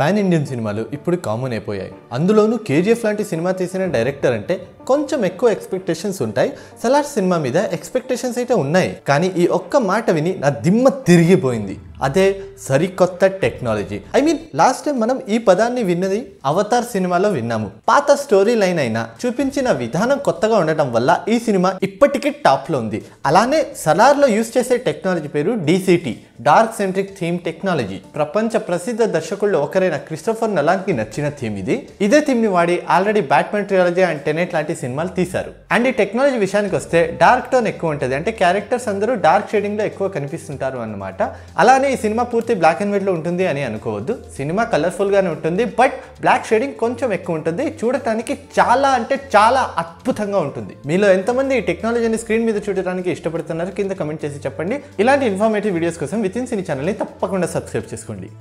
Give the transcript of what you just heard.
pan Indian సినిమాలు ఇప్పుడు common అయిపోయాయి అందులోనూ కేజీఎఫ్ లాంటి సినిమా తీసిన డైరెక్టర్ అంటే కొంచెం ఎక్కువ ఎక్స్పెక్టేషన్స్ ఉంటాయి సలార్ సినిమా మీద ఎక్స్పెక్టేషన్స్ అయితే ఉన్నాయి కానీ ఈ ఒక్క మాట విని నా దిమ్మ తిరిగిపోయింది అదే సరికొత్త technology I mean last time మనం ఈ పదాన్ని విన్నది అవతార్ సినిమాలో విన్నాము పాత స్టోరీ లైన్ అయినా చూపించిన విధానం కొత్తగా ఉండటం వల్ల ఈ సినిమా ఇప్పటికీ టాప్లో ఉంది అలానే సలార్లో యూస్ చేసే టెక్నాలజీ పేరు DCT dark centric theme technology ప్రపంచ ప్రసిద్ధ దర్శకుల్లో ఒకరైన క్రిస్టోఫర్ నలాన్కి నచ్చిన థీమ్ ఇది ఇదే థీమ్ని వాడి ఆల్రెడీ బ్యాట్మెంట్రియాలజీ అండ్ టెనెట్ లాంటి సినిమాలు తీశారు అండ్ ఈ టెక్నాలజీ విషయానికి వస్తే డార్క్ టోన్ ఎక్కువ ఉంటుంది అంటే క్యారెక్టర్స్ అందరూ డార్క్ షేడింగ్లో ఎక్కువ కనిపిస్తుంటారు అనమాట అలానే ఈ సినిమా పూర్తి బ్లాక్ అండ్ వైట్లో ఉంటుంది అని అనుకోవద్దు సినిమా కలర్ఫుల్గానే ఉంటుంది బట్ బ్లాక్ షేడింగ్ కొంచెం ఎక్కువ ఉంటుంది చూడటానికి చాలా అంటే చాలా అద్భుతంగా ఉంటుంది మీలో ఎంతమంది ఈ టెక్నాలజీని స్క్రీన్ మీద చూడటానికి ఇష్టపడుతున్నారు కింద కమెంట్ చేసి చెప్పండి ఇలాంటి ఇన్ఫర్మేటివ్ వీడియోస్ కోసం విత్ ఇన్ సినీ ఛానల్ని తప్పకుండా సబ్స్క్రైబ్ చేసుకోండి